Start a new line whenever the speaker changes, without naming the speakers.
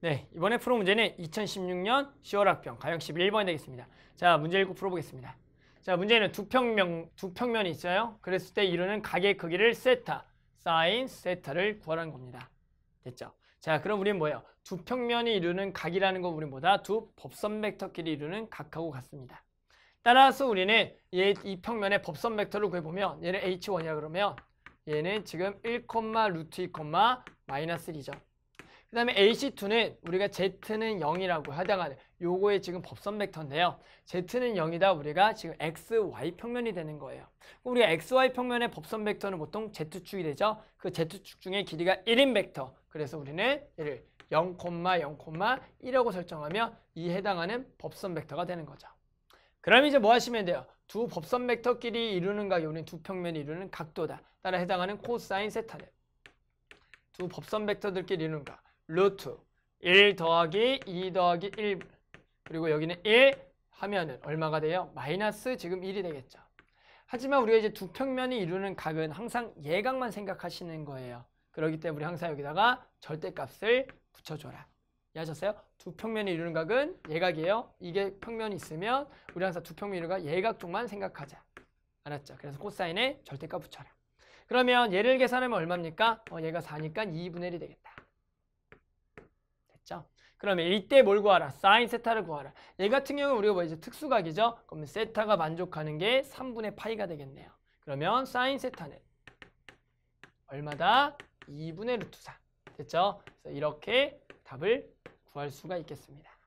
네, 이번에 풀어 문제는 2016년 10월 학평 가형 11번이 되겠습니다. 자, 문제 읽고 풀어보겠습니다. 자, 문제는 두 평면, 두 평면이 있어요. 그랬을 때 이루는 각의 크기를 세타, 사인 세타를 구하라는 겁니다. 됐죠? 자, 그럼 우리는 뭐예요? 두 평면이 이루는 각이라는 건우리보다두 법선 벡터끼리 이루는 각하고 같습니다. 따라서 우리는 얘, 이 평면의 법선 벡터를 구해보면 얘는 h 1이야 그러면 얘는 지금 1, 루트 2, 마이너스 2죠 그 다음에 AC2는 우리가 Z는 0이라고 해당하는 요거의 지금 법선 벡터인데요. Z는 0이다 우리가 지금 XY 평면이 되는 거예요. 우리가 XY 평면의 법선 벡터는 보통 Z축이 되죠. 그 Z축 중에 길이가 1인 벡터. 그래서 우리는 얘를 0,0,1이라고 설정하면 이 해당하는 법선 벡터가 되는 거죠. 그럼 이제 뭐 하시면 돼요? 두 법선 벡터끼리 이루는 각이 우리는 두 평면이 이루는 각도다. 따라 해당하는 코사인 세타는 두 법선 벡터들끼리 이루는 각. 루트 1 더하기 2 더하기 1 그리고 여기는 1 하면은 얼마가 돼요? 마이너스 지금 1이 되겠죠. 하지만 우리가 이제 두 평면이 이루는 각은 항상 예각만 생각하시는 거예요. 그러기 때문에 항상 여기다가 절대값을 붙여줘라. 이해하셨어요? 두 평면이 이루는 각은 예각이에요. 이게 평면이 있으면 우리 항상 두 평면이 이루는 각 예각 쪽만 생각하자. 알았죠? 그래서 코사인에 절대값 붙여라. 그러면 얘를 계산하면 얼마입니까? 어, 얘가 4니까 2분의 1이 되겠다. 자, 그러면 이때 뭘 구하라? 사인 세타를 구하라. 얘 같은 경우는 우리가 뭐 이제 특수각이죠? 그러면 세타가 만족하는 게 3분의 파이가 되겠네요. 그러면 사인 세타는 얼마다? 2분의 루트 4. 됐죠? 그래서 이렇게 답을 구할 수가 있겠습니다.